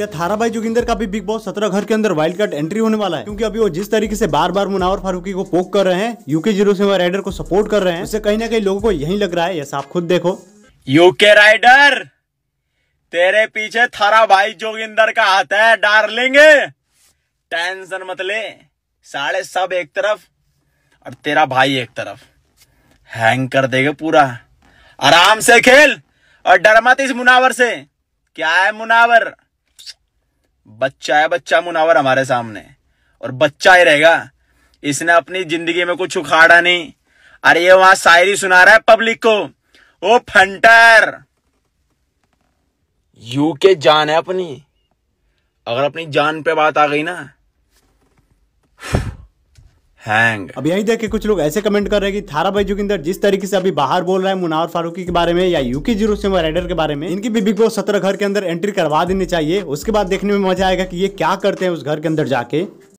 क्या थारा भाई जोगिंदर का भी बिग बॉस सत्रह घर के अंदर वाइल्ड कार्ड एंट्री होने वाला है क्योंकि अभी वो जिस तरीके से बार बार मुनावर फारूकी को पोक कर रहे हैं यूके जीरो सेवन राइडर को सपोर्ट कर रहे हैं उससे कहीं ना कहीं लोगों को यही लग रहा है ऐसा आप खुद देखो यूके राइडर तेरे पीछे थारा भाई जोगिंदर का हाथ है डार्लिंग टेंशन मत ले साढ़े सब एक तरफ और तेरा भाई एक तरफ हैंग कर देगा पूरा आराम से खेल और डर मत इस मुनावर से क्या है मुनावर बच्चा है बच्चा मुनावर हमारे सामने और बच्चा ही रहेगा इसने अपनी जिंदगी में कुछ उखाड़ा नहीं अरे ये वहां शायरी सुना रहा है पब्लिक को ओ फंटर यू के जान है अपनी अगर अपनी जान पे बात आ गई ना हैंग अब यही देख के कुछ लोग ऐसे कमेंट कर रहे हैं कि थारा भाई जोगिंदर जिस तरीके से अभी बाहर बोल रहा है मुनावर फारूकी के बारे में या यूके जीरो से राइडर के बारे में इनकी भी बिग बॉस सत्रह घर के अंदर एंट्री करवा देनी चाहिए उसके बाद देखने में मजा आएगा कि ये क्या करते हैं उस घर के अंदर जाके